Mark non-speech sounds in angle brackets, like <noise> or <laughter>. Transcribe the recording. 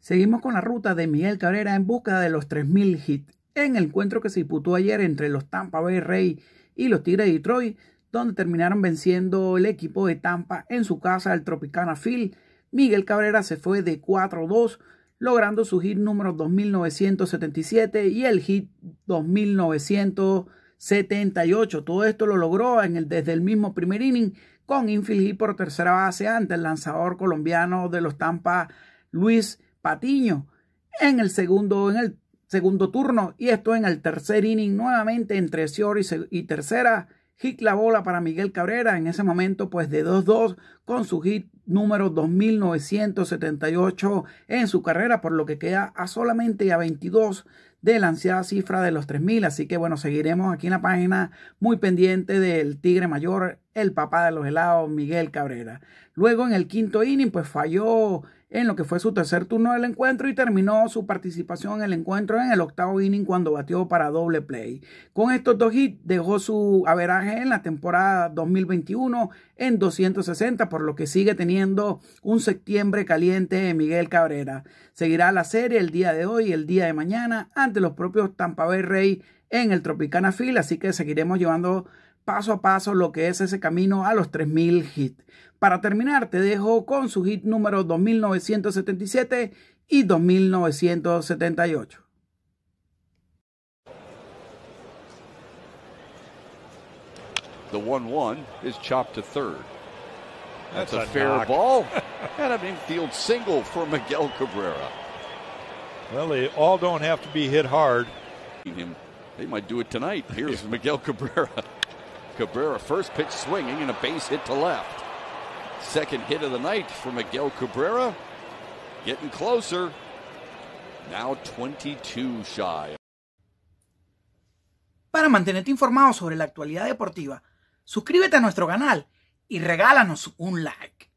Seguimos con la ruta de Miguel Cabrera en busca de los 3.000 hits en el encuentro que se disputó ayer entre los Tampa Bay Rays y los Tigres de Detroit, donde terminaron venciendo el equipo de Tampa en su casa el Tropicana Field. Miguel Cabrera se fue de 4-2, logrando su hit número 2977 y el hit 2978. Todo esto lo logró en el, desde el mismo primer inning con infield hit por tercera base ante el lanzador colombiano de los Tampa, Luis Patiño en el segundo, en el segundo turno y esto en el tercer inning nuevamente entre Sior y, tercera hit la bola para Miguel Cabrera en ese momento pues de 2-2 con su hit número 2.978 en su carrera, por lo que queda a solamente a 22 de la ansiada cifra de los 3.000. Así que bueno, seguiremos aquí en la página muy pendiente del Tigre Mayor, el papá de los helados, Miguel Cabrera. Luego en el quinto inning, pues falló en lo que fue su tercer turno del encuentro y terminó su participación en el encuentro en el octavo inning cuando batió para doble play. Con estos dos hits dejó su averaje en la temporada 2021 en 260, por lo que sigue teniendo un septiembre caliente de Miguel Cabrera. Seguirá la serie el día de hoy y el día de mañana ante los propios Tampa Bay Rey en el Tropicana Field, así que seguiremos llevando paso a paso lo que es ese camino a los 3000 hits. Para terminar, te dejo con su hit número 2977 y 2978. The 1 1 is chopped to third. That's, That's a, a, fair knock. ball. and <laughs> an infield single for Miguel Cabrera. Well, they all don't have to be hit hard. They might do it tonight. Here's <laughs> Miguel Cabrera. Cabrera first pitch swinging and a base hit to left. Second hit of the night for Miguel Cabrera. Getting closer. Now 22 shy. Para mantenerte informado sobre la actualidad deportiva, suscríbete a nuestro canal y regálanos un like.